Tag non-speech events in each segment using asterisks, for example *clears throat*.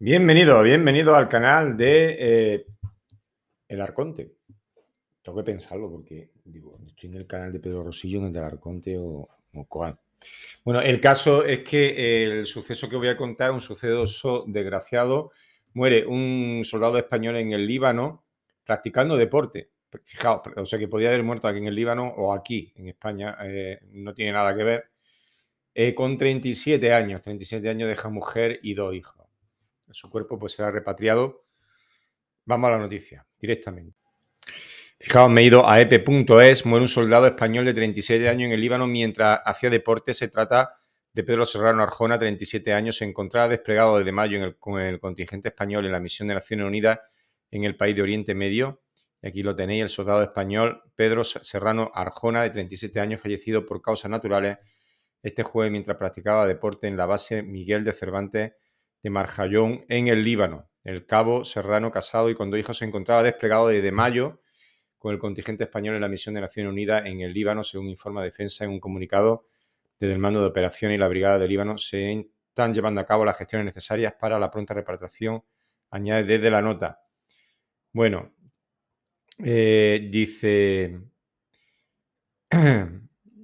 Bienvenido, bienvenido al canal de eh, El Arconte. Tengo que pensarlo porque digo, estoy en el canal de Pedro Rosillo, en el del Arconte o, o Bueno, el caso es que el suceso que voy a contar, un suceso desgraciado, muere un soldado español en el Líbano practicando deporte. Fijaos, o sea que podía haber muerto aquí en el Líbano o aquí en España, eh, no tiene nada que ver. Eh, con 37 años, 37 años deja mujer y dos hijos su cuerpo pues será repatriado. Vamos a la noticia, directamente. Fijaos, me he ido a ep.es, muere un soldado español de 37 años en el Líbano mientras hacía deporte. Se trata de Pedro Serrano Arjona, 37 años, se encontraba desplegado desde mayo en el, con el contingente español en la misión de Naciones Unidas en el país de Oriente Medio. aquí lo tenéis, el soldado español Pedro Serrano Arjona, de 37 años, fallecido por causas naturales este jueves mientras practicaba deporte en la base Miguel de Cervantes de Marjallón en el Líbano. El cabo Serrano, casado y con dos hijos, se encontraba desplegado desde mayo con el contingente español en la misión de Naciones Unidas en el Líbano, según informa Defensa en un comunicado desde el mando de operación y la Brigada de Líbano. Se están llevando a cabo las gestiones necesarias para la pronta repatriación, añade desde la nota. Bueno, eh, dice... *clears throat*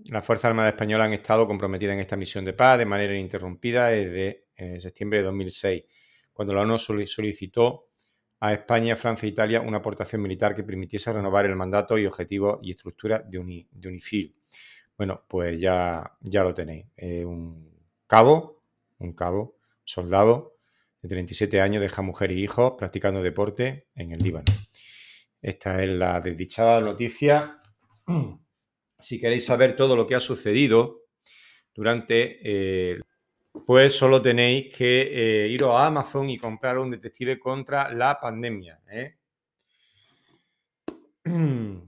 Las Fuerzas Armadas Españolas han estado comprometidas en esta misión de paz de manera ininterrumpida desde en septiembre de 2006, cuando la ONU solicitó a España, Francia e Italia una aportación militar que permitiese renovar el mandato y objetivos y estructura de, UNIFIL. Bueno, pues ya, ya lo tenéis. un cabo, un cabo, soldado de 37 años, deja mujer y hijos practicando deporte en el Líbano. Esta es la desdichada noticia. *clears throat* Si queréis saber todo lo que ha sucedido durante el... Eh, pues solo tenéis que eh, ir a Amazon y comprar un detective contra la pandemia. ¿eh? *clears throat*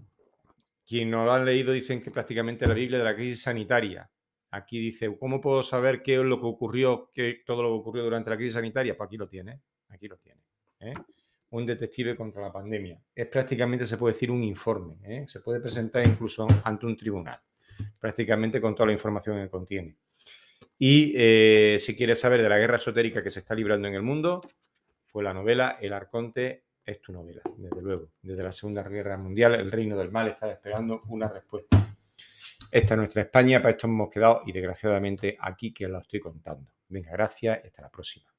Quien no lo han leído dicen que prácticamente la Biblia de la crisis sanitaria. Aquí dice, ¿cómo puedo saber qué es lo que ocurrió, qué, todo lo que ocurrió durante la crisis sanitaria? Pues aquí lo tiene, aquí lo tiene. ¿eh? Un detective contra la pandemia. Es prácticamente, se puede decir, un informe. Se puede presentar incluso ante un tribunal, prácticamente con toda la información que contiene. Y eh, si quieres saber de la guerra esotérica que se está librando en el mundo, pues la novela El Arconte es tu novela, desde luego. Desde la Segunda Guerra Mundial, el reino del mal está esperando una respuesta. Esta es nuestra España, para esto hemos quedado y desgraciadamente aquí que la estoy contando. Venga, gracias, hasta la próxima.